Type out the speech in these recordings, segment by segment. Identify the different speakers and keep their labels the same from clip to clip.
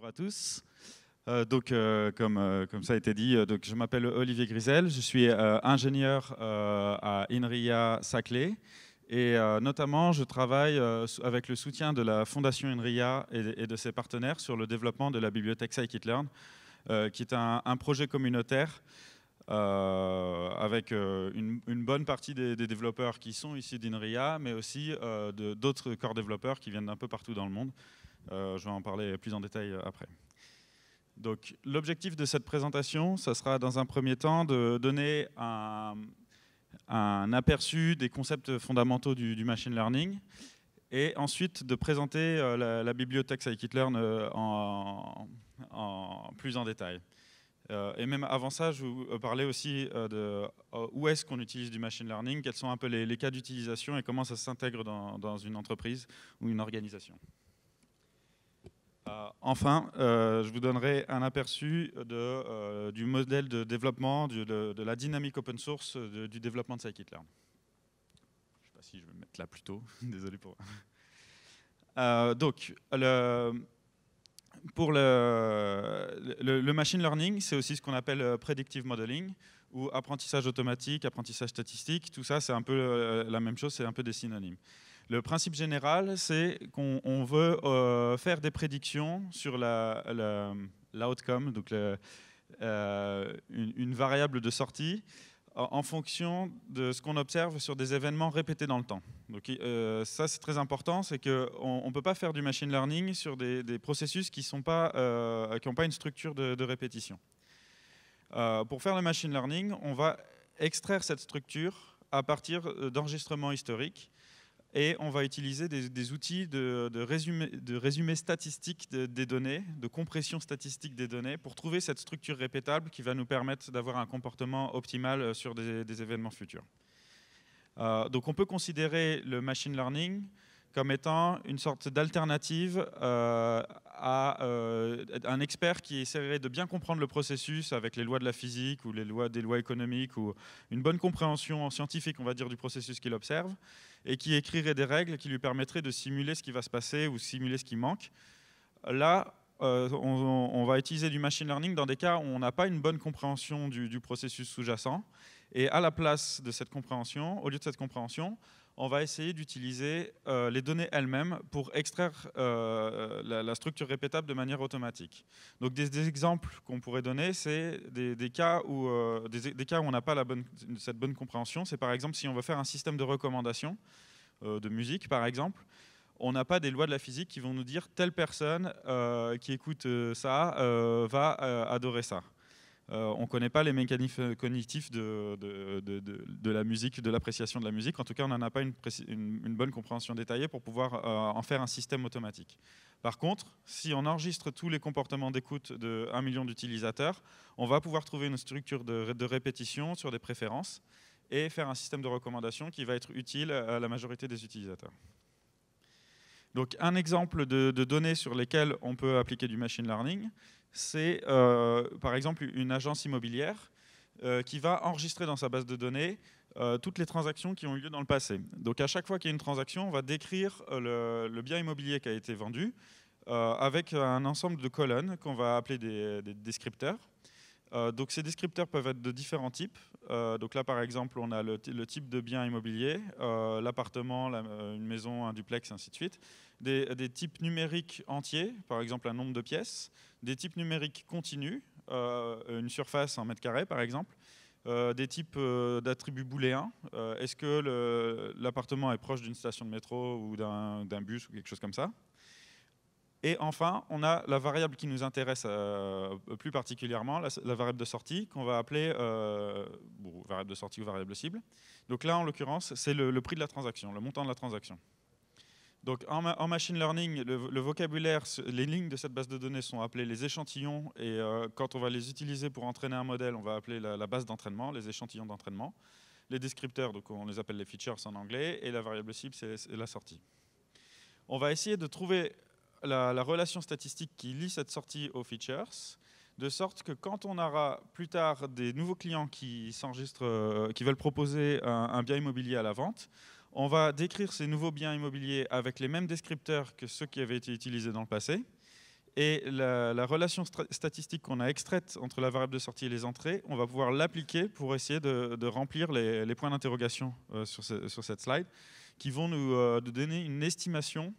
Speaker 1: Bonjour à tous. Euh, donc, euh, euh, comme, ça a été dit, donc, je m'appelle Olivier Grisel, je suis ingénieur à INRIA Saclay et notamment je travaille avec le soutien de la Fondation INRIA et, de ses partenaires sur le développement de la bibliothèque Scikit-Learn, qui est un, projet communautaire avec une, bonne partie des, développeurs qui sont ici d'INRIA, mais aussi d'autres corps développeurs qui viennent d'un peu partout dans le monde. Euh, je vais en parler plus en détail euh, après. Donc, l'objectif de cette présentation, ça sera dans un premier temps de donner un, aperçu des concepts fondamentaux du, machine learning et ensuite de présenter euh, la, bibliothèque Scikit-Learn en, plus en détail. et même avant ça, je vous parlais aussi de où est-ce qu'on utilise du machine learning, quels sont un peu les, cas d'utilisation et comment ça s'intègre dans une entreprise ou une organisation. Euh, enfin, euh, je vous donnerai un aperçu euh, du modèle de développement, de, la dynamique open source du développement de scikit-learn. Je ne sais pas si je vais me mettre là plus tôt, désolé pour... donc, le, pour le, machine learning, c'est aussi ce qu'on appelle predictive modeling ou apprentissage automatique, apprentissage statistique, tout ça c'est un peu la même chose, c'est un peu des synonymes. Le principe général, c'est qu'on veut euh, faire des prédictions sur l'outcome, donc euh, une, variable de sortie, en, fonction de ce qu'on observe sur des événements répétés dans le temps. Donc euh, ça, c'est très important, c'est qu'on ne peut pas faire du machine learning sur des, processus qui n'ont pas, pas une structure de répétition. pour faire le machine learning, on va extraire cette structure à partir d'enregistrements historiques et on va utiliser des, outils de, résumé, statistique des données, de compression statistique des données, pour trouver cette structure répétable qui va nous permettre d'avoir un comportement optimal euh, sur des, événements futurs. Euh, donc on peut considérer le machine learning comme étant une sorte d'alternative euh, à euh, un expert qui essaierait de bien comprendre le processus avec les lois de la physique ou les lois des lois économiques ou une bonne compréhension scientifique, on va dire, du processus qu'il observe et qui écrirait des règles qui lui permettraient de simuler ce qui va se passer ou simuler ce qui manque. Là, euh, on, va utiliser du machine learning dans des cas où on n'a pas une bonne compréhension du processus sous-jacent. Et à la place de cette compréhension, au lieu de cette compréhension, on va essayer d'utiliser euh, les données elles-mêmes pour extraire euh, la, structure répétable de manière automatique. Donc des, exemples qu'on pourrait donner, c'est des, cas où, euh, des, cas où on n'a pas cette bonne compréhension. C'est par exemple si on veut faire un système de recommandation de musique, par exemple, on n'a pas des lois de la physique qui vont nous dire telle personne qui écoute ça va adorer ça. Euh, on ne connaît pas les mécanismes cognitifs de, la musique, de l'appréciation de la musique. En tout cas, on n'en a pas une, bonne compréhension détaillée pour pouvoir euh, en faire un système automatique. Par contre, si on enregistre tous les comportements d'écoute de 1 million d'utilisateurs, on va pouvoir trouver une structure de répétition sur des préférences et faire un système de recommandation qui va être utile à la majorité des utilisateurs. Donc un exemple de, données sur lesquelles on peut appliquer du machine learning, c'est euh, par exemple une agence immobilière euh, qui va enregistrer dans sa base de données euh, toutes les transactions qui ont eu lieu dans le passé. Donc à chaque fois qu'il y a une transaction, on va décrire le, bien immobilier qui a été vendu avec un ensemble de colonnes qu'on va appeler des descripteurs. Euh, ces descripteurs peuvent être de différents types. Euh, donc là, par exemple, on a le, type de bien immobilier, euh, l'appartement, une maison, un duplex, ainsi de suite. Des, des, types numériques entiers, par exemple un nombre de pièces. Des types numériques continus, une surface en mètre carré, par exemple. des types d'attributs booléens. Est-ce que l'appartement est proche d'une station de métro ou d'un bus ou quelque chose comme ça et enfin, on a la variable qui nous intéresse euh, plus particulièrement, la, variable de sortie, qu'on va appeler euh, variable de sortie ou variable cible. Donc là, en l'occurrence, c'est le, prix de la transaction, le montant de la transaction. Donc en, machine learning, le, vocabulaire, les lignes de cette base de données sont appelées les échantillons, et euh, quand on va les utiliser pour entraîner un modèle, on va appeler la, la base d'entraînement, les échantillons d'entraînement. Les descripteurs, donc on les appelle les features en anglais, et la variable cible, c'est la sortie. On va essayer de trouver la, relation statistique qui lie cette sortie aux features, de sorte que quand on aura plus tard des nouveaux clients qui s'enregistrent, euh, qui veulent proposer un, bien immobilier à la vente, on va décrire ces nouveaux biens immobiliers avec les mêmes descripteurs que ceux qui avaient été utilisés dans le passé. Et la, relation statistique qu'on a extraite entre la variable de sortie et les entrées, on va pouvoir l'appliquer pour essayer de, remplir les, points d'interrogation euh, sur, cette slide, qui vont nous euh, donner une estimation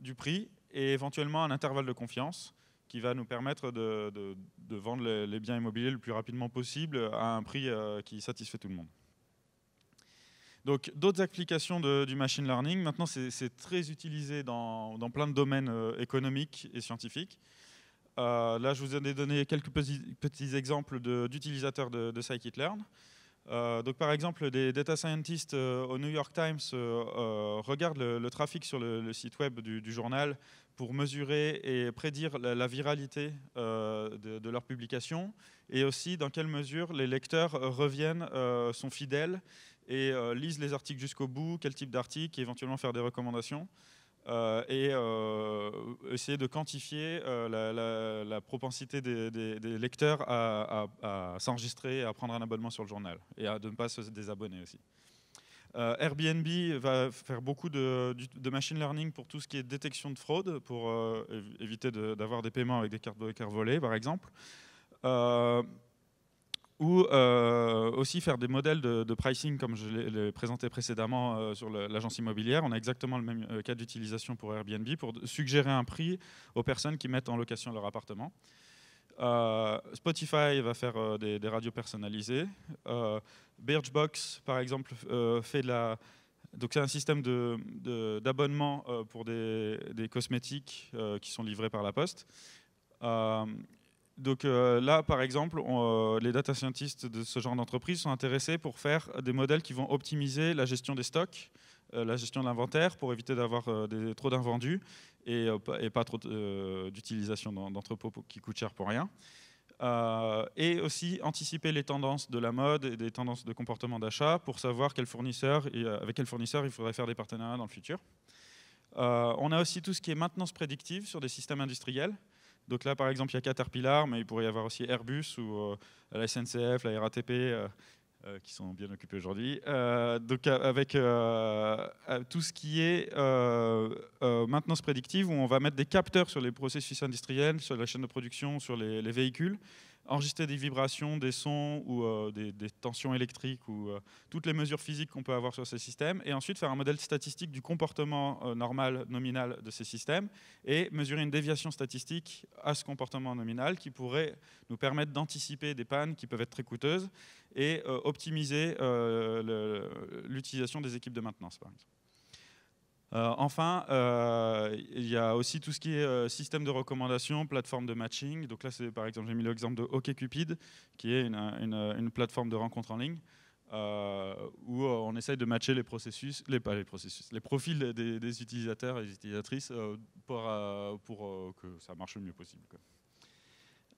Speaker 1: du prix et éventuellement un intervalle de confiance qui va nous permettre de, vendre les, biens immobiliers le plus rapidement possible à un prix euh, qui satisfait tout le monde. Donc d'autres applications du machine learning, maintenant c'est très utilisé dans, plein de domaines euh, économiques et scientifiques. Euh, là je vous ai donné quelques petits, exemples d'utilisateurs de, de scikit-learn. Euh, par exemple, des data scientists euh, au New York Times euh, regardent le, trafic sur le, site web du, journal pour mesurer et prédire la, viralité de, leur publication et aussi dans quelle mesure les lecteurs reviennent, sont fidèles et lisent les articles jusqu'au bout, quel type d'article éventuellement faire des recommandations. Euh, et euh, essayer de quantifier euh, la, propensité des, lecteurs à, s'enregistrer à prendre un abonnement sur le journal, et à ne pas se désabonner aussi. Airbnb va faire beaucoup de, machine learning pour tout ce qui est détection de fraude, pour éviter d'avoir des paiements avec des cartes bancaires volées, par exemple ou euh, aussi faire des modèles de, pricing comme je l'ai présenté précédemment euh, sur l'agence immobilière. On a exactement le même euh, cas d'utilisation pour Airbnb pour suggérer un prix aux personnes qui mettent en location leur appartement. Spotify va faire des, radios personnalisées. Birchbox, par exemple, fait de la, donc c'est un système d'abonnement pour des, des cosmétiques qui sont livrés par la poste. Donc euh, là, par exemple, euh, les data scientists de ce genre d'entreprise sont intéressés pour faire des modèles qui vont optimiser la gestion des stocks, euh, la gestion de l'inventaire, pour éviter d'avoir trop d'invendus et, pas trop d'utilisation d'entrepôts qui coûtent cher pour rien. et aussi anticiper les tendances de la mode et des tendances de comportement d'achat pour savoir quel fournisseur et avec quel fournisseur il faudrait faire des partenariats dans le futur. on a aussi tout ce qui est maintenance prédictive sur des systèmes industriels. Donc là, par exemple, il y a Caterpillar, mais il pourrait y avoir aussi Airbus ou euh, la SNCF, la RATP, euh, euh, qui sont bien occupés aujourd'hui. donc avec tout ce qui est maintenance prédictive, où on va mettre des capteurs sur les processus industriels, sur la chaîne de production, sur les véhicules, enregistrer des vibrations, des sons ou euh, des, tensions électriques ou euh, toutes les mesures physiques qu'on peut avoir sur ces systèmes, et ensuite faire un modèle statistique du comportement euh, normal nominal de ces systèmes et mesurer une déviation statistique à ce comportement nominal qui pourrait nous permettre d'anticiper des pannes qui peuvent être très coûteuses et optimiser l'utilisation des équipes de maintenance, par exemple. Euh, enfin, euh, il y a aussi tout ce qui est euh, système de recommandation, plateforme de matching. Donc là, c'est par exemple, j'ai mis l'exemple de OkCupid, qui est une, plateforme de rencontre en ligne où on essaye de matcher les processus, les pas les processus, les profils des, utilisateurs et des utilisatrices pour, que ça marche le mieux possible.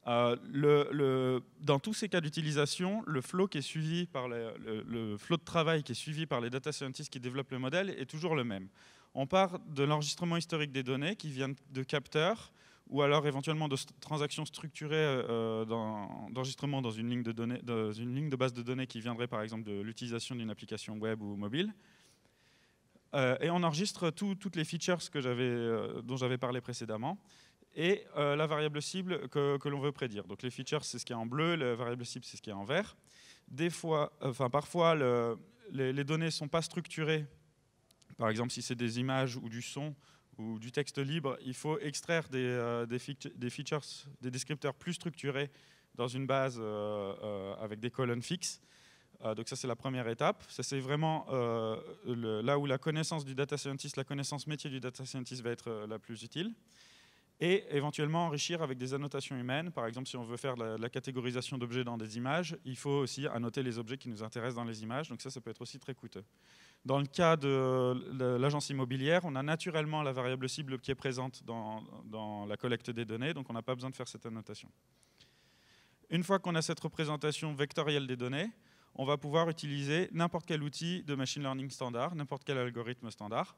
Speaker 1: dans tous ces cas d'utilisation, le flot qui est suivi par le, le de travail qui est suivi par les data scientists qui développent le modèle est toujours le même on part de l'enregistrement historique des données qui viennent de capteurs ou alors éventuellement de transactions structurées euh, euh, d'enregistrement dans, une ligne de base de données qui viendrait par exemple de l'utilisation d'une application web ou mobile. Euh, et on enregistre toutes les features que dont j'avais parlé précédemment et la variable cible que, l'on veut prédire. Donc les features, c'est ce qui est en bleu, la variable cible, c'est ce qui est en vert. Des fois, enfin, parfois, les, les, données ne sont pas structurées par exemple, si c'est des images ou du son ou du texte libre, il faut extraire des, euh, features, des descripteurs plus structurés dans une base euh, euh, avec des colonnes fixes. donc ça, c'est la première étape. Ça, c'est vraiment là où la connaissance du data scientist, la connaissance métier du data scientist va être la plus utile et éventuellement enrichir avec des annotations humaines. Par exemple, si on veut faire la catégorisation d'objets dans des images, il faut aussi annoter les objets qui nous intéressent dans les images. Donc ça, ça peut être aussi très coûteux. Dans le cas de l'agence immobilière, on a naturellement la variable cible qui est présente dans, la collecte des données, donc on n'a pas besoin de faire cette annotation. Une fois qu'on a cette représentation vectorielle des données, on va pouvoir utiliser n'importe quel outil de machine learning standard, n'importe quel algorithme standard,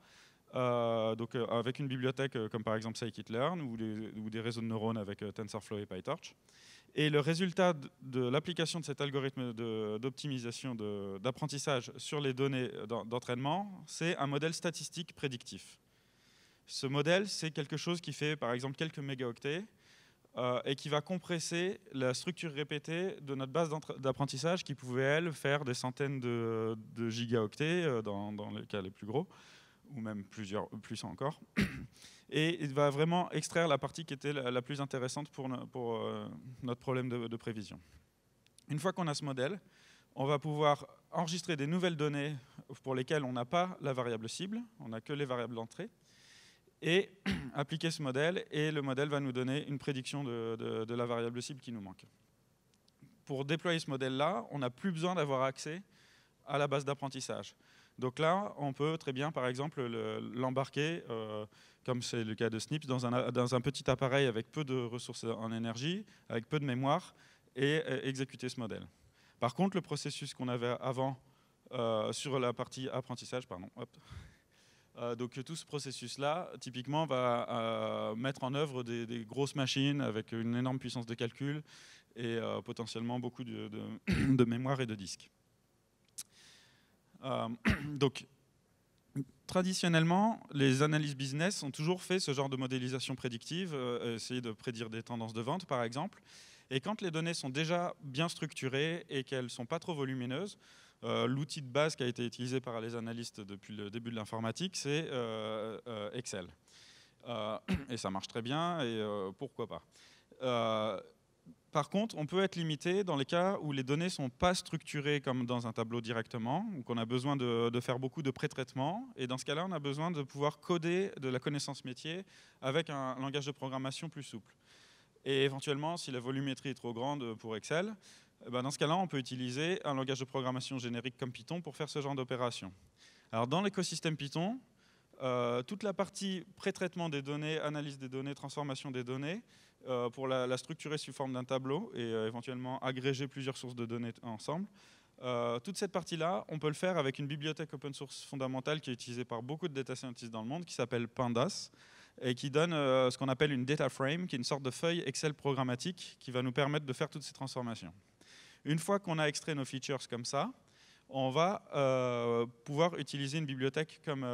Speaker 1: euh, donc euh, avec une bibliothèque euh, comme par exemple scikit-learn ou, des réseaux de neurones avec TensorFlow et PyTorch. Et le résultat de, l'application de cet algorithme d'optimisation d'apprentissage sur les données d'entraînement, c'est un modèle statistique prédictif. Ce modèle, c'est quelque chose qui fait par exemple quelques mégaoctets euh, et qui va compresser la structure répétée de notre base d'apprentissage qui pouvait, elle, faire des centaines de, gigaoctets euh, dans les cas les plus gros ou même plusieurs, plus encore. Et il va vraiment extraire la partie qui était la, plus intéressante pour, pour euh, notre problème de, prévision. Une fois qu'on a ce modèle, on va pouvoir enregistrer des nouvelles données pour lesquelles on n'a pas la variable cible, on n'a que les variables d'entrée, et appliquer ce modèle, et le modèle va nous donner une prédiction de la variable cible qui nous manque. Pour déployer ce modèle-là, on n'a plus besoin d'avoir accès à la base d'apprentissage. Donc là, on peut très bien, par exemple, l'embarquer, euh, comme c'est le cas de Snips, dans un, petit appareil avec peu de ressources en énergie, avec peu de mémoire, et exécuter ce modèle. Par contre, le processus qu'on avait avant euh, sur la partie apprentissage, pardon, hop, euh, donc tout ce processus-là, typiquement, va mettre en œuvre des, grosses machines avec une énorme puissance de calcul et potentiellement beaucoup de, de mémoire et de disques. Euh, donc, traditionnellement, les analyses business ont toujours fait ce genre de modélisation prédictive, euh, euh, essayer de prédire des tendances de vente, par exemple. Et quand les données sont déjà bien structurées et qu'elles ne sont pas trop volumineuses, l'outil de base qui a été utilisé par les analystes depuis le début de l'informatique, c'est Excel. et ça marche très bien, et pourquoi pas par contre, on peut être limité dans les cas où les données ne sont pas structurées comme dans un tableau directement, ou qu'on a besoin de, faire beaucoup de pré-traitement. Et dans ce cas-là, on a besoin de pouvoir coder de la connaissance métier avec un langage de programmation plus souple. Et éventuellement, si la volumétrie est trop grande pour Excel, eh ben, dans ce cas-là, on peut utiliser un langage de programmation générique comme Python pour faire ce genre d'opération. Alors dans l'écosystème Python, euh, toute la partie pré-traitement des données, analyse des données, transformation des données, euh, pour la, structurer sous forme d'un tableau et euh, éventuellement agréger plusieurs sources de données ensemble. Euh, toute cette partie-là, on peut le faire avec une bibliothèque open source fondamentale qui est utilisée par beaucoup de data scientists dans le monde, qui s'appelle Pandas, et qui donne ce qu'on appelle une data frame, qui est une sorte de feuille Excel programmatique qui va nous permettre de faire toutes ces transformations. Une fois qu'on a extrait nos features comme ça, on va pouvoir utiliser une bibliothèque comme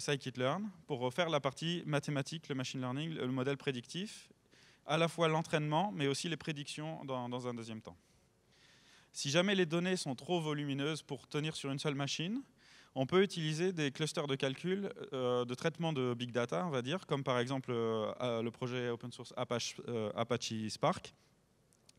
Speaker 1: Scikit-learn pour refaire la partie mathématique, le machine learning, le modèle prédictif à la fois l'entraînement, mais aussi les prédictions dans, un deuxième temps. Si jamais les données sont trop volumineuses pour tenir sur une seule machine, on peut utiliser des clusters de calcul, euh, de traitement de big data, on va dire, comme par exemple euh, le projet open source Apache, euh, Apache, Spark,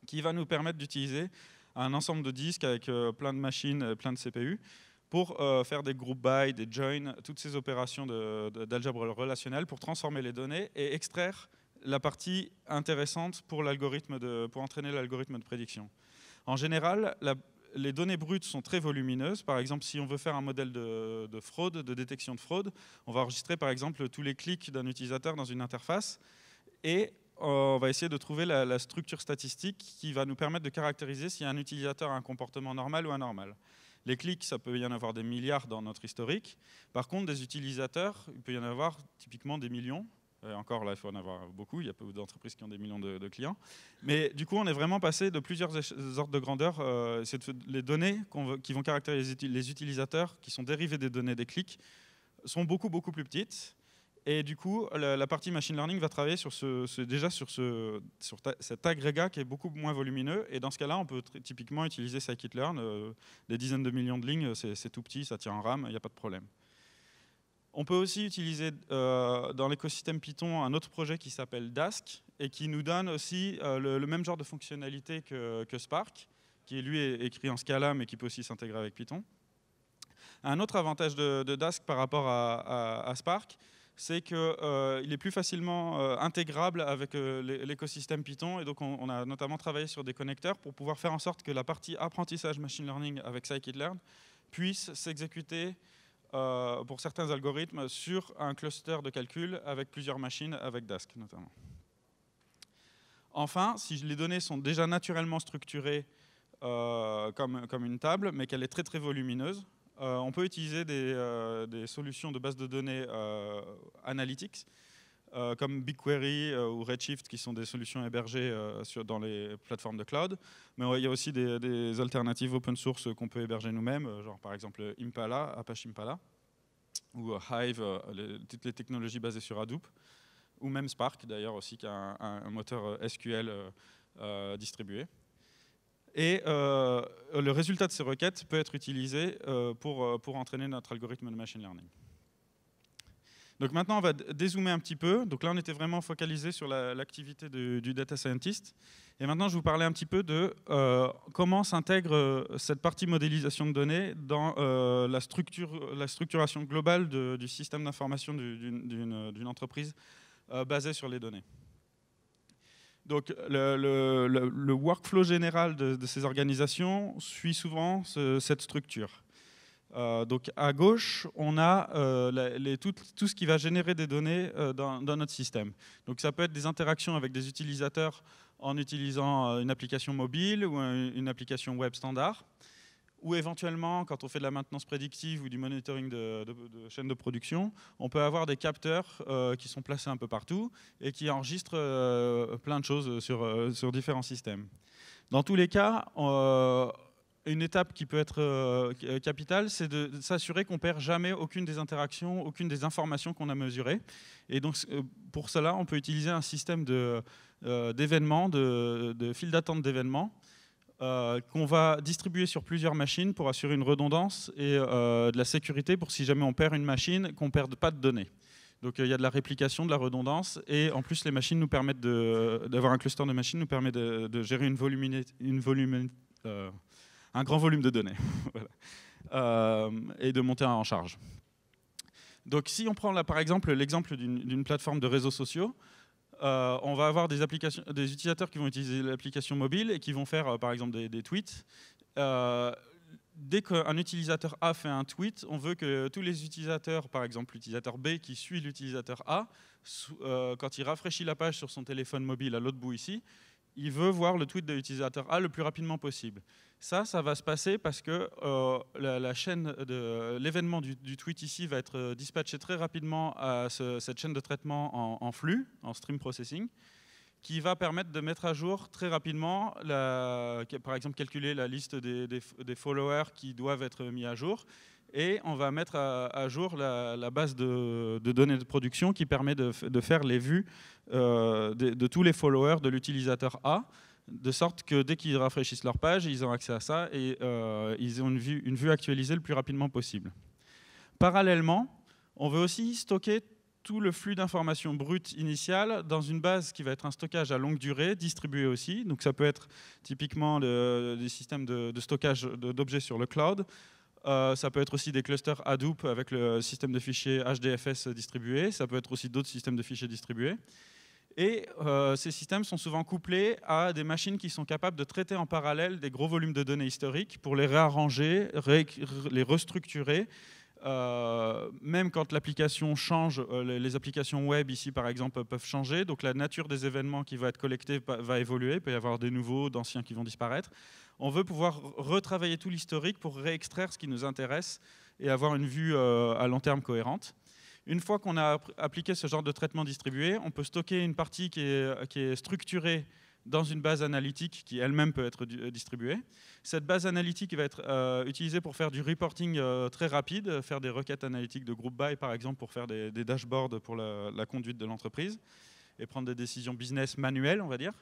Speaker 1: qui va nous permettre d'utiliser un ensemble de disques avec plein de machines, plein de CPU, pour faire des group by, des join, toutes ces opérations d'algèbre relationnelle pour transformer les données et extraire la partie intéressante pour, de, pour entraîner l'algorithme de prédiction. En général, les données brutes sont très volumineuses. Par exemple, si on veut faire un modèle de, fraude, de détection de fraude, on va enregistrer par exemple tous les clics d'un utilisateur dans une interface et euh, on va essayer de trouver la, la, structure statistique qui va nous permettre de caractériser si un utilisateur a un comportement normal ou anormal. Les clics, ça peut y en avoir des milliards dans notre historique. Par contre, des utilisateurs, il peut y en avoir typiquement des millions. Euh, encore là, il faut en avoir beaucoup. Il y a peu d'entreprises qui ont des millions de, clients. Mais du coup, on est vraiment passé de plusieurs ordres de grandeur. Euh, c'est les données qui vont caractériser les utilisateurs, qui sont dérivées des données des clics, sont beaucoup, beaucoup plus petites. Et du coup, la, partie machine learning va travailler sur ce, déjà sur, ce, sur cet agrégat qui est beaucoup moins volumineux. Et dans ce cas-là, on peut typiquement utiliser scikit-learn. Euh, des dizaines de millions de lignes, c'est tout petit, ça tient en RAM, il n'y a pas de problème. On peut aussi utiliser euh, dans l'écosystème Python un autre projet qui s'appelle Dask et qui nous donne aussi euh, le, même genre de fonctionnalité que, Spark, qui est lui écrit en Scala mais qui peut aussi s'intégrer avec Python. Un autre avantage de, Dask par rapport à, Spark, c'est qu'il euh, est plus facilement intégrable avec l'écosystème Python. Et donc, on, on, a notamment travaillé sur des connecteurs pour pouvoir faire en sorte que la partie apprentissage machine learning avec scikit-learn puisse s'exécuter euh, pour certains algorithmes sur un cluster de calcul avec plusieurs machines, avec Dask notamment. Enfin, si les données sont déjà naturellement structurées euh, comme, une table, mais qu'elle est très très volumineuse, euh, on peut utiliser des, des, solutions de base de données analytiques euh, comme BigQuery euh, ou Redshift, qui sont des solutions hébergées euh, sur, dans les plateformes de cloud. Mais il y a aussi des, alternatives open source qu'on peut héberger nous-mêmes, genre par exemple Impala, Apache Impala, ou Hive, toutes les technologies basées sur Hadoop, ou même Spark d'ailleurs aussi, qui a un, moteur SQL distribué. Et le résultat de ces requêtes peut être utilisé pour, pour entraîner notre algorithme de machine learning. Donc maintenant, on va dézoomer un petit peu. Donc là, on était vraiment focalisé sur l'activité du, data scientist. Et maintenant, je vais vous parler un petit peu de euh, comment s'intègre euh, cette partie modélisation de données dans euh, la, structure, la structuration globale du système d'information d'une entreprise basée sur les données. Donc le, workflow général de, ces organisations suit souvent cette structure. Euh, donc à gauche, on a euh, les, tout, tout, ce qui va générer des données euh, dans, notre système. Donc ça peut être des interactions avec des utilisateurs en utilisant une application mobile ou une application web standard, ou éventuellement, quand on fait de la maintenance prédictive ou du monitoring de, chaînes de production, on peut avoir des capteurs qui sont placés un peu partout et qui enregistrent plein de choses sur, sur différents systèmes. Dans tous les cas, une étape qui peut être euh, euh, capitale, c'est de, s'assurer qu'on perd jamais aucune des interactions, aucune des informations qu'on a mesurées. Et donc, euh, pour cela, on peut utiliser un système d'événements, de, fil de, file d'attente d'événements, qu'on va distribuer sur plusieurs machines pour assurer une redondance et de la sécurité pour si jamais on perd une machine, qu'on ne perde pas de données. Donc il y a de la réplication, de la redondance, et en plus les machines nous permettent d'avoir un cluster de machines nous permet de, gérer une, volumine, une volume, un grand volume de données euh, et de monter en charge. Donc si on prend là par exemple l'exemple d'une plateforme de réseaux sociaux, euh, on va avoir des, applications, des utilisateurs qui vont utiliser l'application mobile et qui vont faire euh, par exemple des, tweets. dès qu'un utilisateur A fait un tweet, on veut que tous les utilisateurs, par exemple l'utilisateur B qui suit l'utilisateur A, quand il rafraîchit la page sur son téléphone mobile à l'autre bout ici, il veut voir le tweet de l'utilisateur A le plus rapidement possible. Ça, ça va se passer parce que euh, la, chaîne de l'événement du, tweet ici va être euh, dispatché très rapidement à cette chaîne de traitement en, flux, en stream processing, qui va permettre de mettre à jour très rapidement, la, par exemple, calculer la liste des, des followers qui doivent être mis à jour, et on va mettre à, jour la, base de, données de production qui permet de, faire les vues euh, de, tous les followers de l'utilisateur A, de sorte que dès qu'ils rafraîchissent leur page, ils ont accès à ça et euh, ils ont une vue, actualisée le plus rapidement possible. Parallèlement, on veut aussi stocker tout le flux d'informations brutes initiales dans une base qui va être un stockage à longue durée, distribué aussi. Donc ça peut être typiquement des systèmes de stockage d'objets sur le cloud. Euh, ça peut être aussi des clusters Hadoop avec le système de fichiers HDFS distribué. Ça peut être aussi d'autres systèmes de fichiers distribués. Et euh, ces systèmes sont souvent couplés à des machines qui sont capables de traiter en parallèle des gros volumes de données historiques pour les réarranger, les restructurer euh, même quand l'application change, euh, les applications web ici par exemple peuvent changer, donc la nature des événements qui vont être collectés va évoluer, il peut y avoir des nouveaux, d'anciens qui vont disparaître. On veut pouvoir retravailler tout l'historique pour réextraire ce qui nous intéresse et avoir une vue euh, à long terme cohérente. Une fois qu'on a appliqué ce genre de traitement distribué, on peut stocker une partie qui est structurée dans une base analytique qui elle-même peut être distribuée. Cette base analytique va être euh, utilisée pour faire du reporting euh, très rapide, faire des requêtes analytiques de groupe by par exemple pour faire des, dashboards pour la, conduite de l'entreprise et prendre des décisions business manuelles, on va dire.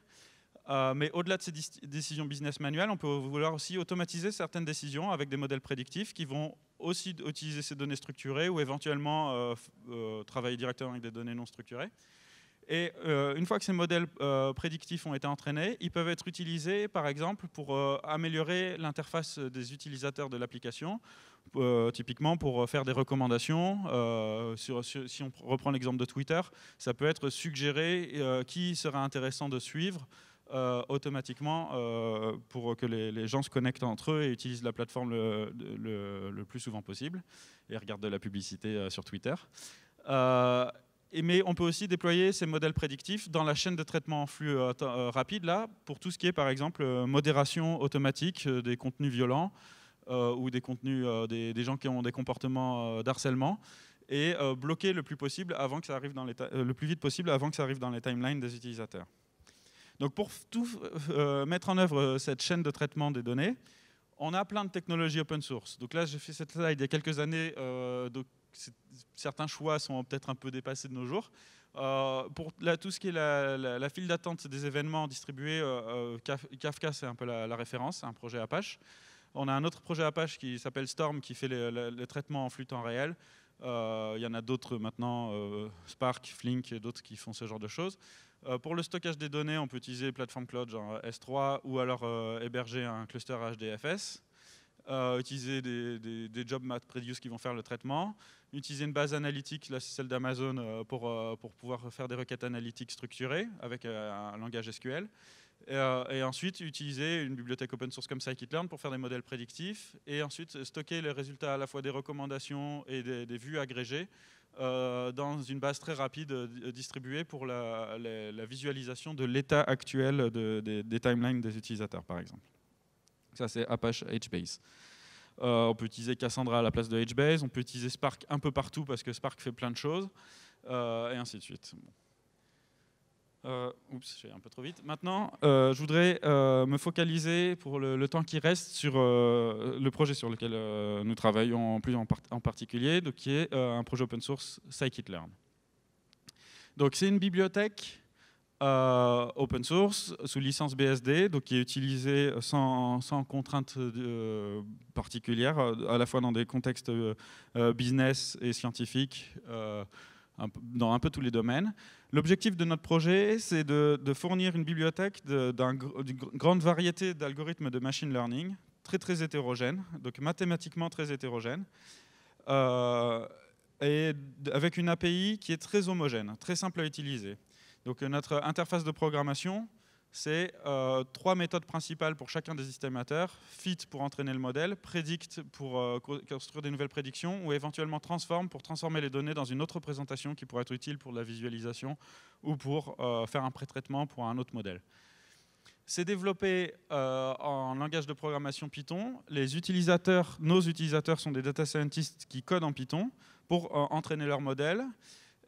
Speaker 1: Euh, mais au-delà de ces décisions business manuelles, on peut vouloir aussi automatiser certaines décisions avec des modèles prédictifs qui vont aussi utiliser ces données structurées ou éventuellement travailler directement avec des données non structurées. Et euh, une fois que ces modèles euh, prédictifs ont été entraînés, ils peuvent être utilisés, par exemple, pour euh, améliorer l'interface des utilisateurs de l'application, typiquement pour faire des recommandations. Sur, si on reprend l'exemple de Twitter, ça peut être suggérer qui serait intéressant de suivre automatiquement pour que les, gens se connectent entre eux et utilisent la plateforme le, le plus souvent possible et regardent de la publicité sur Twitter mais on peut aussi déployer ces modèles prédictifs dans la chaîne de traitement en flux euh, euh, rapide, là, pour tout ce qui est, par exemple, euh, modération automatique des contenus violents ou des contenus des, gens qui ont des comportements d'harcèlement et bloquer le plus possible avant que ça arrive dans le plus vite possible avant que ça arrive dans les timelines des utilisateurs. Donc pour tout mettre en œuvre cette chaîne de traitement des données, on a plein de technologies open source. Donc là, j'ai fait cette slide il y a quelques années certains choix sont peut-être un peu dépassés de nos jours. Euh, pour tout ce qui est la, file d'attente des événements distribués, euh, euh, Kafka, c'est un peu la, référence, un projet Apache. On a un autre projet Apache qui s'appelle Storm, qui fait les, traitements en flux temps réel. Il y en a d'autres maintenant, Spark, Flink et d'autres qui font ce genre de choses. pour le stockage des données, on peut utiliser plateforme plateformes cloud genre S3 ou alors héberger un cluster HDFS. Euh, utiliser des, des, des jobs qui vont faire le traitement, utiliser une base analytique, là c'est celle d'Amazon, euh, pour, euh, pour pouvoir faire des requêtes analytiques structurées avec un langage SQL, et, ensuite utiliser une bibliothèque open source comme scikit-learn pour faire des modèles prédictifs, et ensuite stocker les résultats à la fois des recommandations et des, vues agrégées dans une base très rapide distribuée pour la, visualisation de l'état actuel des timelines des utilisateurs par exemple. Ça, c'est Apache HBase. Euh, on peut utiliser Cassandra à la place de HBase, on peut utiliser Spark un peu partout parce que Spark fait plein de choses, euh, et ainsi de suite. Euh, oups, j'ai un peu trop vite. Maintenant, je voudrais me focaliser pour le, temps qui reste sur le projet sur lequel nous travaillons en plus particulier, donc, qui est un projet open source scikit-learn. Donc c'est une bibliothèque euh, open source sous licence BSD, donc qui est utilisé sans, sans contrainte euh, particulière, à la fois dans des contextes euh, business et scientifiques, dans un peu tous les domaines. L'objectif de notre projet, c'est de, fournir une bibliothèque d'une grande variété d'algorithmes de machine learning, très très hétérogène, donc mathématiquement très hétérogène et avec une API qui est très homogène, très simple à utiliser. Donc euh, notre interface de programmation, c'est euh, trois méthodes principales pour chacun des systémateurs. fit pour entraîner le modèle, predict pour euh, construire des nouvelles prédictions, ou éventuellement transform pour transformer les données dans une autre présentation qui pourrait être utile pour la visualisation ou pour faire un pré-traitement pour un autre modèle. C'est développé en langage de programmation Python. nos utilisateurs sont des data scientists qui codent en Python pour entraîner leur modèle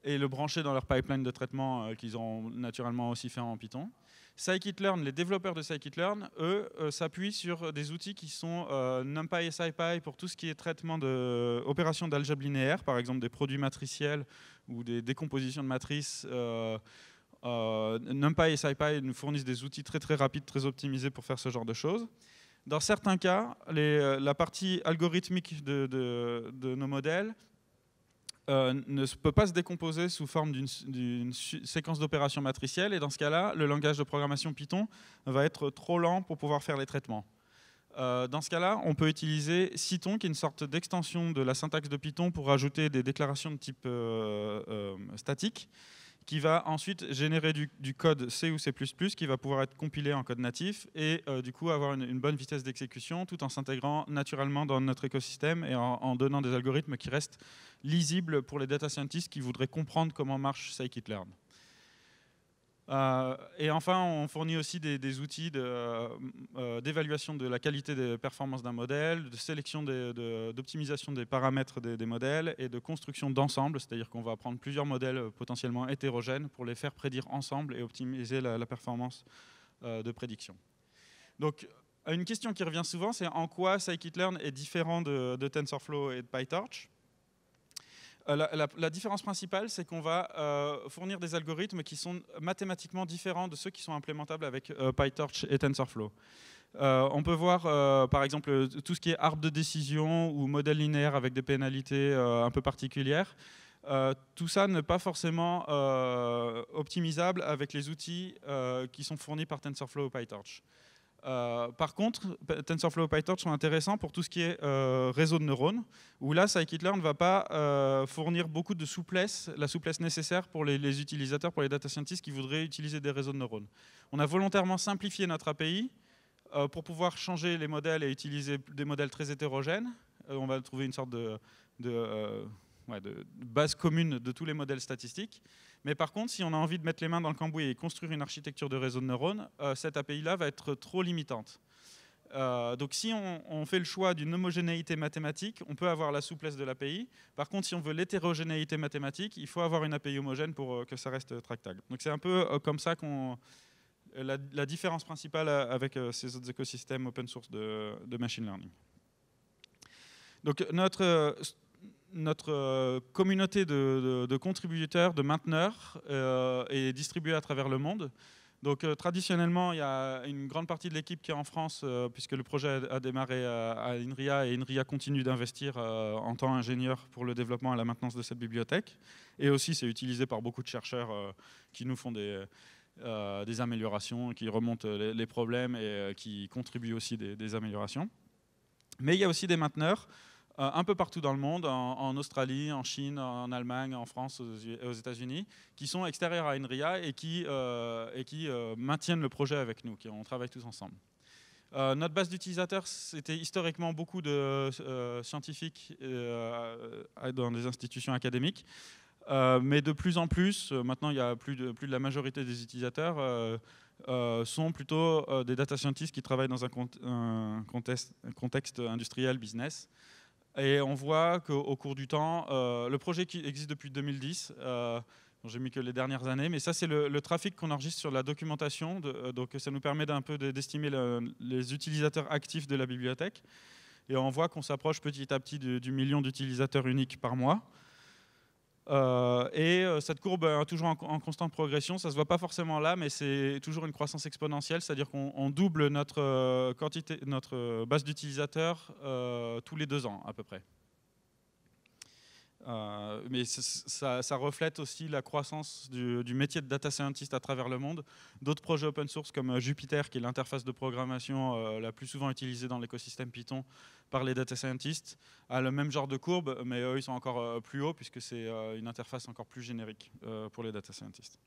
Speaker 1: et le brancher dans leur pipeline de traitement euh, qu'ils ont naturellement aussi fait en Python. Scikit-learn, les développeurs de Scikit-learn, eux, euh, s'appuient sur des outils qui sont euh, NumPy et SciPy pour tout ce qui est traitement d'opérations d'algèbre linéaire, par exemple des produits matriciels ou des décompositions de matrices. NumPy et SciPy nous fournissent des outils très très rapides, très optimisés pour faire ce genre de choses. Dans certains cas, les, la partie algorithmique de, de, nos modèles euh, ne peut pas se décomposer sous forme d'une séquence d'opérations matricielles, et dans ce cas-là, le langage de programmation Python va être trop lent pour pouvoir faire les traitements. Euh, dans ce cas-là, on peut utiliser Cython, qui est une sorte d'extension de la syntaxe de Python pour ajouter des déclarations de type euh, statique qui va ensuite générer du, code C ou C++ qui va pouvoir être compilé en code natif et euh, du coup avoir une, bonne vitesse d'exécution tout en s'intégrant naturellement dans notre écosystème et en, en, donnant des algorithmes qui restent lisibles pour les data scientists qui voudraient comprendre comment marche scikit-learn. Euh, et enfin, on fournit aussi des, outils euh, euh, d'évaluation de, la qualité des performances d'un modèle, de sélection d'optimisation des paramètres des, modèles et de construction d'ensemble, c'est-à-dire qu'on va prendre plusieurs modèles potentiellement hétérogènes pour les faire prédire ensemble et optimiser la, performance de prédiction. Donc, une question qui revient souvent, c'est en quoi Scikit-learn est différent de, de TensorFlow et de PyTorch euh, la, différence principale, c'est qu'on va euh, fournir des algorithmes qui sont mathématiquement différents de ceux qui sont implémentables avec euh, PyTorch et TensorFlow. on peut voir par exemple tout ce qui est arbre de décision ou modèle linéaire avec des pénalités un peu particulières. tout ça n'est pas forcément optimisable avec les outils qui sont fournis par TensorFlow ou PyTorch. Euh, par contre, TensorFlow et PyTorch sont intéressants pour tout ce qui est euh, réseau de neurones, où là, Scikit-Learn ne va pas euh, fournir beaucoup de souplesse, la souplesse nécessaire pour les, utilisateurs, pour les data scientists qui voudraient utiliser des réseaux de neurones. On a volontairement simplifié notre API pour pouvoir changer les modèles et utiliser des modèles très hétérogènes. on va trouver une sorte de base commune de tous les modèles statistiques. Mais par contre, si on a envie de mettre les mains dans le cambouis et construire une architecture de réseau de neurones, euh, cette API-là va être trop limitante. Euh, donc si on, fait le choix d'une homogénéité mathématique, on peut avoir la souplesse de l'API. Par contre, si on veut l'hétérogénéité mathématique, il faut avoir une API homogène pour euh, que ça reste tractable. Donc c'est un peu comme ça qu'on... La, différence principale avec ces autres écosystèmes open source de, de machine learning. Donc notre notre euh, communauté de, contributeurs, de mainteneurs euh, est distribuée à travers le monde. Donc euh, traditionnellement, il y a une grande partie de l'équipe qui est en France, puisque le projet a, démarré à, INRIA et INRIA continue d'investir en tant ingénieur pour le développement et la maintenance de cette bibliothèque. Et aussi, c'est utilisé par beaucoup de chercheurs qui nous font des, améliorations, qui remontent les, problèmes et qui contribuent aussi des, des, améliorations. Mais il y a aussi des mainteneurs. Euh, un peu partout dans le monde, en, Australie, en Chine, en Allemagne, en France, aux, aux États-Unis, qui sont extérieurs à INRIA et qui, euh, et qui euh, maintiennent le projet avec nous, qui, on travaille tous ensemble. notre base d'utilisateurs, c'était historiquement beaucoup de scientifiques dans des institutions académiques. mais de plus en plus, maintenant il y a plus de, la majorité des utilisateurs sont plutôt des data scientists qui travaillent dans un contexte, industriel, business. Et on voit qu'au cours du temps, euh, le projet qui existe depuis 2010, euh, j'ai mis que les dernières années, mais ça c'est le, trafic qu'on enregistre sur la documentation, euh, donc ça nous permet peu d'estimer les utilisateurs actifs de la bibliothèque. Et on voit qu'on s'approche petit à petit du million d'utilisateurs uniques par mois. Euh, et euh, cette courbe est toujours en, constante progression, ça ne se voit pas forcément là, mais c'est toujours une croissance exponentielle, c'est-à-dire qu'on double notre euh, base d'utilisateurs tous les deux ans à peu près. Euh, mais ça, reflète aussi la croissance du, métier de data scientist à travers le monde. D'autres projets open source comme euh, Jupyter, qui est l'interface de programmation euh, la plus souvent utilisée dans l'écosystème Python par les data scientists, a le même genre de courbe, mais eux, ils sont encore plus hauts, puisque c'est une interface encore plus générique pour les data scientists.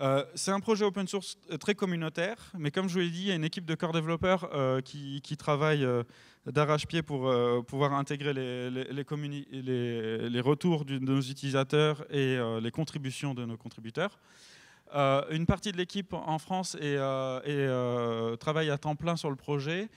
Speaker 1: Euh, c'est un projet open source euh, très communautaire, mais comme je vous l'ai dit, il y a une équipe de core développeurs euh, qui, travaille d'arrache-pied pour pouvoir intégrer les, retours de nos utilisateurs et les contributions de nos contributeurs. une partie de l'équipe en France travaille à temps plein sur le projet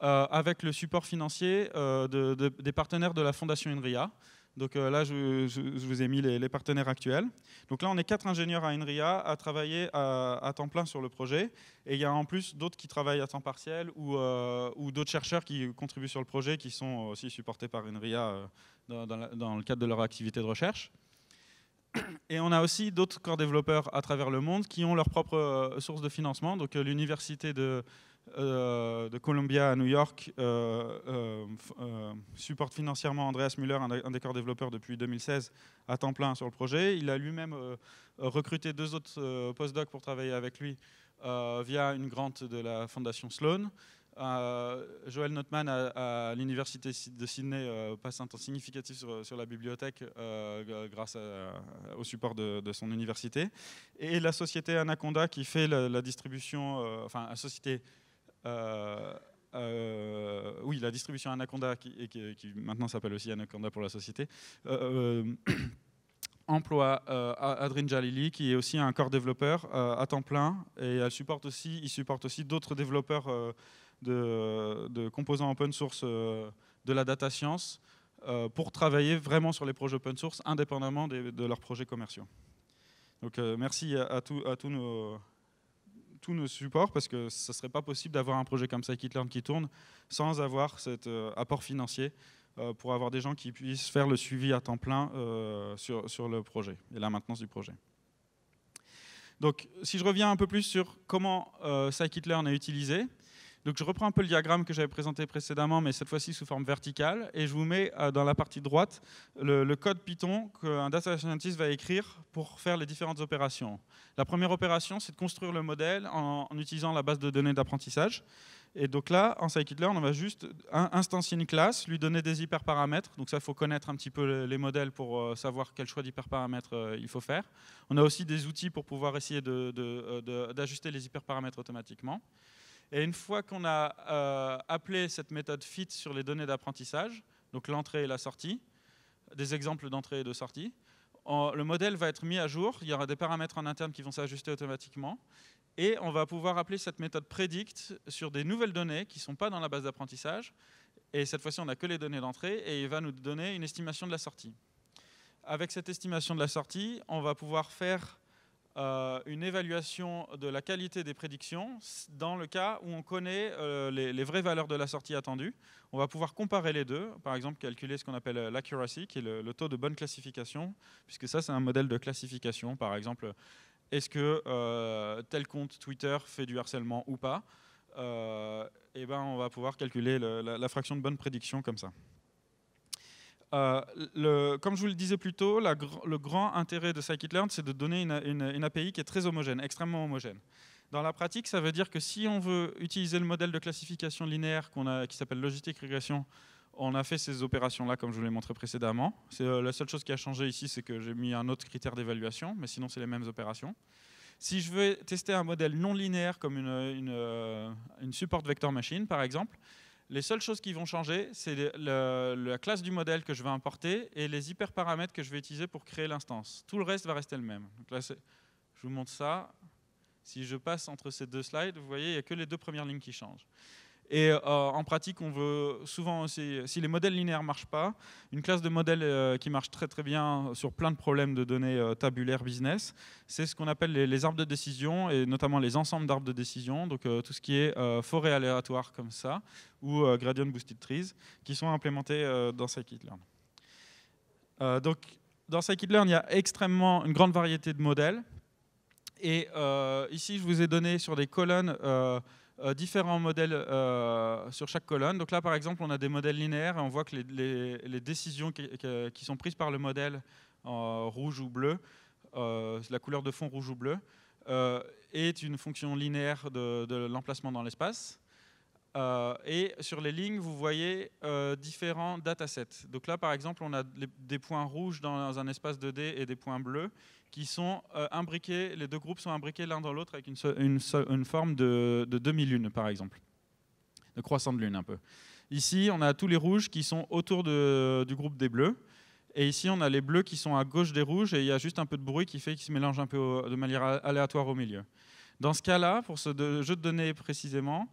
Speaker 1: avec le support financier des partenaires de la Fondation INRIA. Donc euh, là, je, vous ai mis les, partenaires actuels. Donc là, on est quatre ingénieurs à INRIA à travailler à, temps plein sur le projet. Et il y a en plus d'autres qui travaillent à temps partiel ou, euh, ou d'autres chercheurs qui contribuent sur le projet qui sont aussi supportés par INRIA euh, dans, dans, dans le cadre de leur activité de recherche. Et on a aussi d'autres corps développeurs à travers le monde qui ont leur propre source de financement. Donc l'université de, euh, de Columbia à New York euh, euh, supporte financièrement Andreas Müller, un, décor corps développeurs depuis 2016, à temps plein sur le projet. Il a lui-même recruté deux autres postdocs pour travailler avec lui via une grant de la fondation Sloan. Joël Notman à, l'université de Sydney passe un temps significatif sur, la bibliothèque grâce au support de, son université. Et la société Anaconda qui fait la distribution, enfin la société euh, euh, oui, la distribution Anaconda, qui, maintenant s'appelle aussi Anaconda pour la société, euh, emploie euh, Jalili, qui est aussi un core développeur à temps plein, et elle supporte aussi, il supporte aussi d'autres développeurs de, composants open source de la data science pour travailler vraiment sur les projets open source indépendamment de, leurs projets commerciaux. Donc merci à, à tous nos tous nos supports parce que ce serait pas possible d'avoir un projet comme Scikit-Learn qui tourne sans avoir cet euh, apport financier euh, pour avoir des gens qui puissent faire le suivi à temps plein euh, sur, le projet et la maintenance du projet. Donc, si je reviens un peu plus sur comment Scikit-Learn est utilisé, je reprends un peu le diagramme que j'avais présenté précédemment, mais cette fois-ci sous forme verticale, et je vous mets euh, dans la partie droite le, code Python qu'un data scientist va écrire pour faire les différentes opérations. La première opération, c'est de construire le modèle en, utilisant la base de données d'apprentissage. Et donc là, en scikit-learn, on va juste instancier une classe, lui donner des hyperparamètres. Donc ça, il faut connaître un petit peu les modèles pour euh, savoir quel choix d'hyperparamètres euh, il faut faire. On a aussi des outils pour pouvoir essayer d'ajuster de, les hyperparamètres automatiquement. Et une fois qu'on a euh, appelé cette méthode fit sur les données d'apprentissage, donc l'entrée et la sortie, des exemples d'entrée et de sortie, le modèle va être mis à jour, il y aura des paramètres en interne qui vont s'ajuster automatiquement, et on va pouvoir appeler cette méthode predict sur des nouvelles données qui ne sont pas dans la base d'apprentissage, et cette fois-ci on n'a que les données d'entrée, et il va nous donner une estimation de la sortie. Avec cette estimation de la sortie, on va pouvoir faire euh, une évaluation de la qualité des prédictions dans le cas où on connaît euh, les, vraies valeurs de la sortie attendue. On va pouvoir comparer les deux, par exemple calculer ce qu'on appelle euh, l'accuracy, qui est le, taux de bonne classification, puisque ça c'est un modèle de classification. Par exemple, est-ce que tel compte Twitter fait du harcèlement ou pas et eh ben, On va pouvoir calculer la, la fraction de bonne prédiction comme ça. Euh, le, comme je vous le disais plus tôt, le grand intérêt de scikit-learn, c'est de donner une, API qui est très homogène, extrêmement homogène. Dans la pratique, ça veut dire que si on veut utiliser le modèle de classification linéaire qu'on a, qui s'appelle logistique régression, on a fait ces opérations-là, comme je vous l'ai montré précédemment. C'est euh, la seule chose qui a changé ici, c'est que j'ai mis un autre critère d'évaluation, mais sinon, c'est les mêmes opérations. Si je veux tester un modèle non linéaire, comme une, une euh, support vector machine, par exemple, les seules choses qui vont changer, c'est la classe du modèle que je vais importer et les hyperparamètres que je vais utiliser pour créer l'instance. Tout le reste va rester le même. je vous montre ça. Si je passe entre ces deux slides, vous voyez, il n'y a que les deux premières lignes qui changent. Et euh, en pratique, on veut souvent aussi, si les modèles linéaires ne marchent pas, une classe de modèles euh, qui marche très très bien sur plein de problèmes de données euh, tabulaires business, c'est ce qu'on appelle les, arbres de décision, et notamment les ensembles d'arbres de décision, donc tout ce qui est forêt aléatoire comme ça, ou gradient boosted trees, qui sont implémentés dans Scikit-Learn. donc, dans Scikit-Learn, il y a extrêmement une grande variété de modèles. Et ici, je vous ai donné sur des colonnes euh, différents modèles euh, sur chaque colonne. Donc là, par exemple, on a des modèles linéaires et on voit que les, décisions qui, sont prises par le modèle en rouge ou bleu, euh, la couleur de fond rouge ou bleu, est une fonction linéaire de l'emplacement dans l'espace. Euh, et sur les lignes, vous voyez euh, différents datasets. Donc là, par exemple, on a des points rouges dans un espace 2D et des points bleus qui sont euh, imbriqués, les deux groupes sont imbriqués l'un dans l'autre avec une, une, forme de, demi-lune, par exemple, de croissant de lune un peu. Ici, on a tous les rouges qui sont autour du groupe des bleus. Et ici, on a les bleus qui sont à gauche des rouges et il y a juste un peu de bruit qui fait qu'ils se mélangent un peu de manière aléatoire au milieu. Dans ce cas-là, pour ce jeu de données précisément,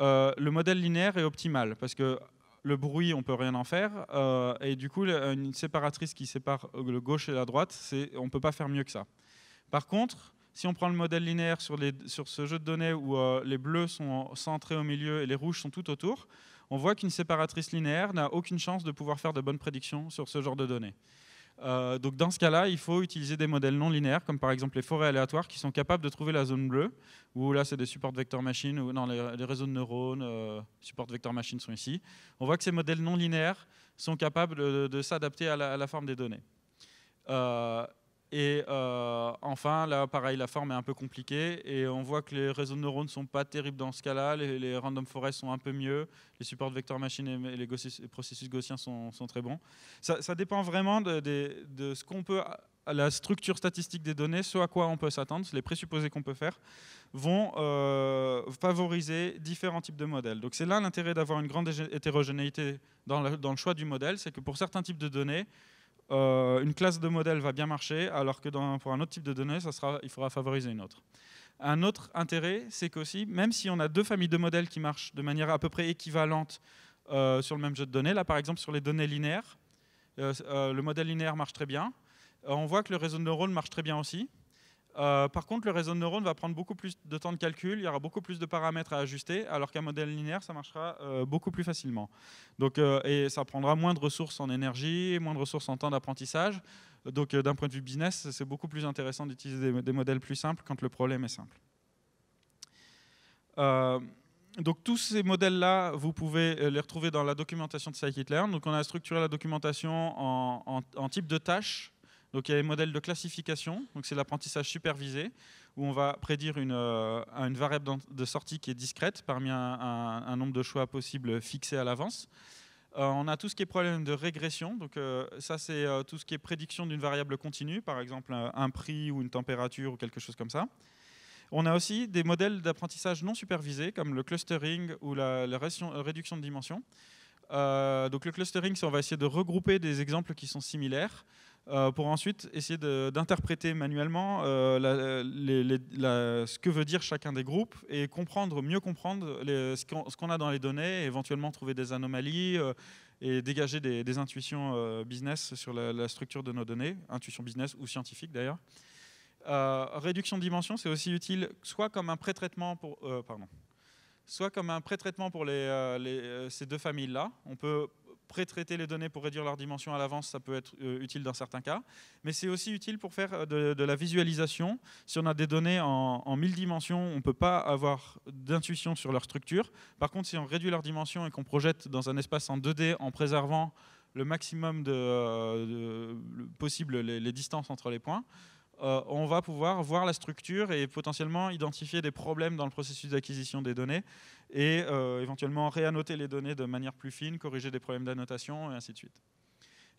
Speaker 1: euh, le modèle linéaire est optimal parce que le bruit, on peut rien en faire. Euh, et du coup, une séparatrice qui sépare le gauche et la droite, on ne peut pas faire mieux que ça. Par contre, si on prend le modèle linéaire sur, ce jeu de données où euh, les bleus sont centrés au milieu et les rouges sont tout autour, on voit qu'une séparatrice linéaire n'a aucune chance de pouvoir faire de bonnes prédictions sur ce genre de données. Euh, donc dans ce cas-là, il faut utiliser des modèles non linéaires, comme par exemple les forêts aléatoires, qui sont capables de trouver la zone bleue, où là c'est des support vector machine, ou non, les, réseaux de neurones, euh, support vector machine sont ici. On voit que ces modèles non linéaires sont capables de, s'adapter à, la forme des données. Euh, et euh, enfin, là, pareil, la forme est un peu compliquée. Et on voit que les réseaux de neurones ne sont pas terribles dans ce cas-là. Les, random forests sont un peu mieux. Les supports de vecteurs machine et, les, processus gaussiens sont, très bons. Ça, dépend vraiment de, ce qu'on peut la structure statistique des données, ce à quoi on peut s'attendre, les présupposés qu'on peut faire, vont euh, favoriser différents types de modèles. Donc c'est là l'intérêt d'avoir une grande hétérogénéité dans le, choix du modèle, c'est que pour certains types de données, euh, une classe de modèle va bien marcher, alors que pour un autre type de données, ça sera, il faudra favoriser une autre. Un autre intérêt, c'est qu'aussi, même si on a deux familles de modèles qui marchent de manière à peu près équivalente euh, sur le même jeu de données, là par exemple sur les données linéaires, euh, le modèle linéaire marche très bien. on voit que le réseau de neurones marche très bien aussi, euh, par contre, le réseau de neurones va prendre beaucoup plus de temps de calcul, il y aura beaucoup plus de paramètres à ajuster, alors qu'un modèle linéaire, ça marchera euh, beaucoup plus facilement. Euh, et ça prendra moins de ressources en énergie, moins de ressources en temps d'apprentissage. Donc d'un point de vue business, c'est beaucoup plus intéressant d'utiliser des, modèles plus simples quand le problème est simple. donc tous ces modèles-là, vous pouvez les retrouver dans la documentation de Scikit-Learn. Donc on a structuré la documentation en, en type de tâches, donc il y a les modèles de classification, donc c'est l'apprentissage supervisé, où on va prédire une, euh, une, variable de sortie qui est discrète parmi un, nombre de choix possibles fixés à l'avance. Euh, on a tout ce qui est problème de régression, donc euh, ça c'est tout ce qui est prédiction d'une variable continue, par exemple un prix ou une température ou quelque chose comme ça. On a aussi des modèles d'apprentissage non supervisés, comme le clustering ou la, réduction de dimension. donc le clustering, c'est on va essayer de regrouper des exemples qui sont similaires euh, pour ensuite essayer d'interpréter manuellement euh, ce que veut dire chacun des groupes et comprendre, mieux comprendre ce qu'on a dans les données, éventuellement trouver des anomalies euh, et dégager des, intuitions business sur la, structure de nos données, intuitions business ou scientifiques d'ailleurs. réduction de dimension, c'est aussi utile soit comme un pré-traitement pour, pardon, soit comme un pré-traitement pour les, ces deux familles-là. On peut pré-traiter les données pour réduire leur dimension à l'avance, ça peut être euh, utile dans certains cas. Mais c'est aussi utile pour faire euh, de, la visualisation. Si on a des données en, en 1000 dimensions, on ne peut pas avoir d'intuition sur leur structure. Par contre, si on réduit leur dimension et qu'on projette dans un espace en 2D en préservant le maximum de, euh, possible les, distances entre les points, on va pouvoir voir la structure et potentiellement identifier des problèmes dans le processus d'acquisition des données et euh, éventuellement réannoter les données de manière plus fine, corriger des problèmes d'annotation, et ainsi de suite.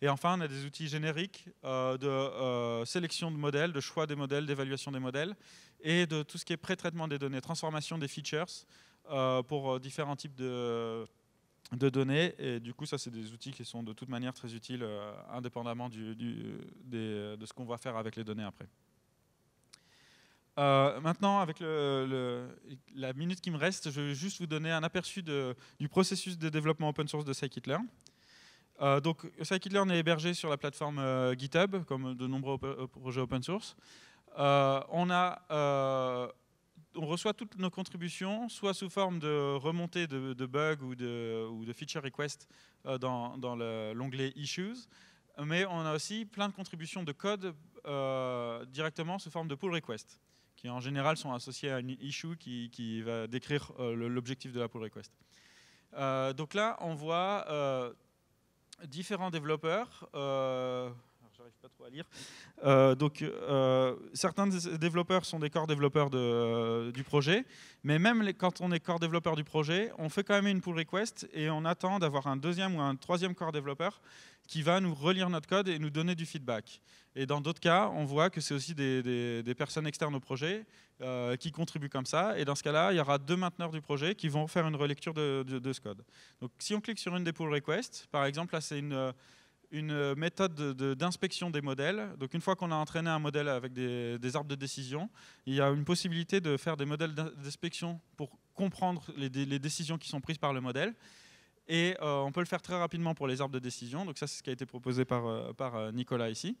Speaker 1: Et enfin, on a des outils génériques euh, de euh, sélection de modèles, de choix des modèles, d'évaluation des modèles, et de tout ce qui est pré-traitement des données, transformation des features pour différents types de, données. Et du coup, ça, c'est des outils qui sont de toute manière très utiles, indépendamment du, de ce qu'on va faire avec les données après. Euh, maintenant, avec le, la minute qui me reste, je vais juste vous donner un aperçu du processus de développement open source de Scikit-Learn. Euh, donc, Scikit-Learn est hébergé sur la plateforme euh, GitHub, comme de nombreux projets open source. on, a, on reçoit toutes nos contributions, soit sous forme de remontée de, bugs ou de, ou de, feature requests dans, dans l'onglet Issues, mais on a aussi plein de contributions de code directement sous forme de pull requests qui en général sont associés à une issue qui, va décrire euh, l'objectif de la pull request. Euh, donc là, on voit euh, différents développeurs pas trop à lire. Euh, donc, euh, certains développeurs sont des corps développeurs du projet, mais même quand on est corps développeur du projet, on fait quand même une pull request et on attend d'avoir un deuxième ou un troisième corps développeur qui va nous relire notre code et nous donner du feedback. Et dans d'autres cas, on voit que c'est aussi des, personnes externes au projet euh, qui contribuent comme ça. Et dans ce cas-là, il y aura deux mainteneurs du projet qui vont faire une relecture de, de, ce code. Donc si on clique sur une des pull requests, par exemple, là c'est une une euh, méthode d'inspection des modèles. Donc une fois qu'on a entraîné un modèle avec des, arbres de décision, il y a une possibilité de faire des modèles d'inspection pour comprendre les, décisions qui sont prises par le modèle. Et euh, on peut le faire très rapidement pour les arbres de décision. Donc ça, c'est ce qui a été proposé par, euh, par Nicolas ici.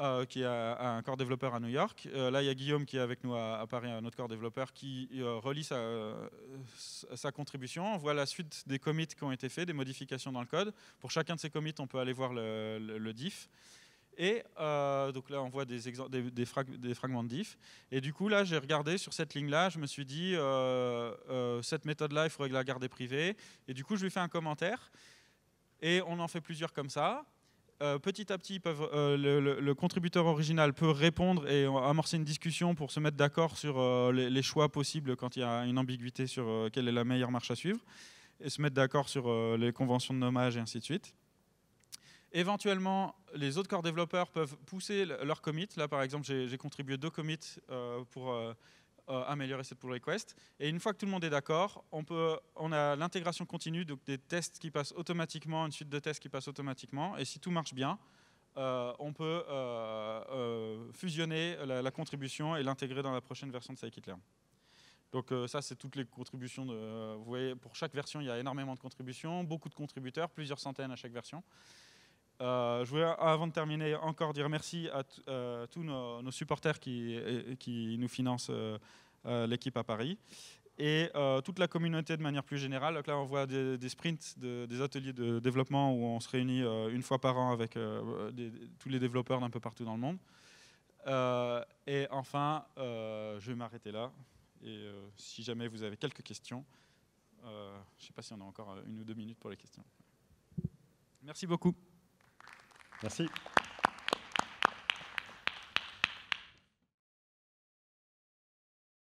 Speaker 1: Euh, qui a un corps développeur à New York. Euh, là, il y a Guillaume qui est avec nous à, Paris, un autre corps développeur, qui euh, relie sa, contribution. On voit la suite des commits qui ont été faits, des modifications dans le code. Pour chacun de ces commits, on peut aller voir le, diff. Et donc là, on voit des, des, fragments de diff. Et du coup, là, j'ai regardé sur cette ligne-là, je me suis dit, cette méthode-là, il faudrait la garder privée. Et du coup, je lui fais un commentaire. Et on en fait plusieurs comme ça. Euh, petit à petit, euh, le, contributeur original peut répondre et amorcer une discussion pour se mettre d'accord sur euh, les, choix possibles quand il y a une ambiguïté sur quelle est la meilleure marche à suivre, et se mettre d'accord sur les conventions de nommage et ainsi de suite. Éventuellement, les autres corps développeurs peuvent pousser leur commits. Là, par exemple, j'ai contribué deux commits pour euh, améliorer cette pull request. Et une fois que tout le monde est d'accord, on, peut, on a l'intégration continue, donc des tests qui passent automatiquement, une suite de tests qui passent automatiquement. Et si tout marche bien, euh, on peut euh, fusionner la, contribution et l'intégrer dans la prochaine version de scikit-learn. Donc ça, c'est toutes les contributions. De, vous voyez, pour chaque version, il y a énormément de contributions, beaucoup de contributeurs, plusieurs centaines à chaque version. Euh, je voulais, avant de terminer, encore dire merci à euh, tous nos, supporters qui, qui nous financent euh, l'équipe à Paris et toute la communauté de manière plus générale. là, on voit des, sprints, des ateliers de développement où on se réunit une fois par an avec tous les développeurs d'un peu partout dans le monde. et enfin, je vais m'arrêter là. Et si jamais vous avez quelques questions, je ne sais pas si on a encore une ou deux minutes pour les questions. Merci beaucoup. Merci.